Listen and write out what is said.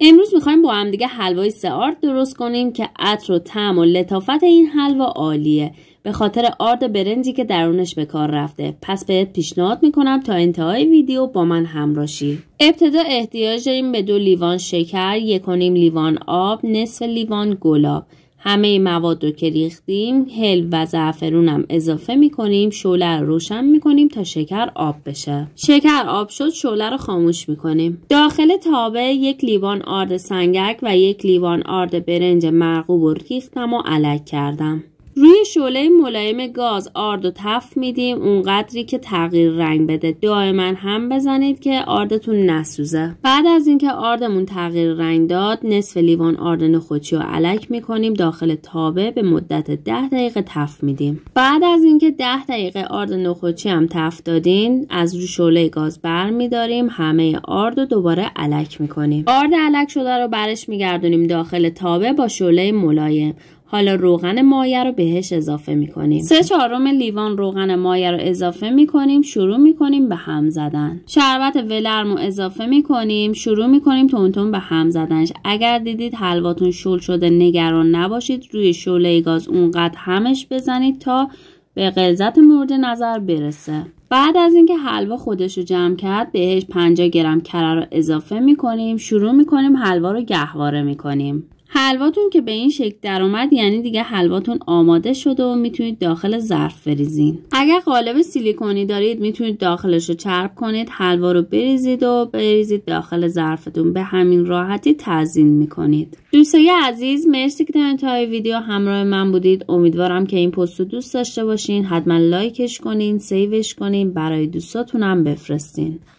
امروز میخوایم با هم دیگه حلوای سه آرد درست کنیم که عطر و طعم و لطافت این حلوا عالیه به خاطر آرد برنجی که درونش به کار رفته پس بهت پیشنهاد میکنم تا انتهای ویدیو با من همراشی ابتدا احتیاج داریم به دو لیوان شکر یکونیم لیوان آب نصف لیوان گلاب همه مواد رو که ریختیم هل و زعفرون هم اضافه کنیم، شوله رو روشن می کنیم تا شکر آب بشه شکر آب شد شوله رو خاموش می کنیم داخل تابه یک لیوان آرد سنگک و یک لیوان آرد برنج مرغوب رو ریختم و علک کردم روی شعله ملایم گاز آرد و تف میدیم اونقدری که تغییر رنگ بده دائما هم بزنید که آردتون نسوزه بعد از اینکه آردمون تغییر رنگ داد نصف لیوان آرد نخوچی و علک میکنیم داخل تابه به مدت 10 دقیقه تف میدیم بعد از اینکه 10 دقیقه آرد نخوچی هم تف دادین از روی شعله گاز بر میداریم همه آرد و دوباره علک میکنیم آرد علک شده رو برش میگردونیم داخل تابه با شعله ملایم حالا روغن مایه رو بهش اضافه میکنیم سه چهارم لیوان روغن مایه رو اضافه میکنیم شروع میکنیم به هم زدن شربت ولرم رو اضافه میکنیم شروع میکنیم تونتون به هم زدنش اگر دیدید حلواتون شل شده نگران نباشید روی شعله گاز اونقدر همش بزنید تا به غلظت مورد نظر برسه بعد از اینکه حلوا خودش رو جمع کرد بهش 50 گرم کره رو اضافه میکنیم شروع میکنیم حلوا رو گهواره میکنیم حلواتون که به این شکل در اومد یعنی دیگه حلواتون آماده شده و میتونید داخل ظرف بریزین اگر قالب سیلیکونی دارید میتونید داخلش رو چرب کنید حلوا رو بریزید و بریزید داخل ظرفتون به همین راحتی تزین میکنید دوستای عزیز مرسی که تا انتهای ویدیو همراه من بودید امیدوارم که این پست رو دوست داشته باشین حتما لایکش کنین سیوش کنین برای دوستاتونم بفرستین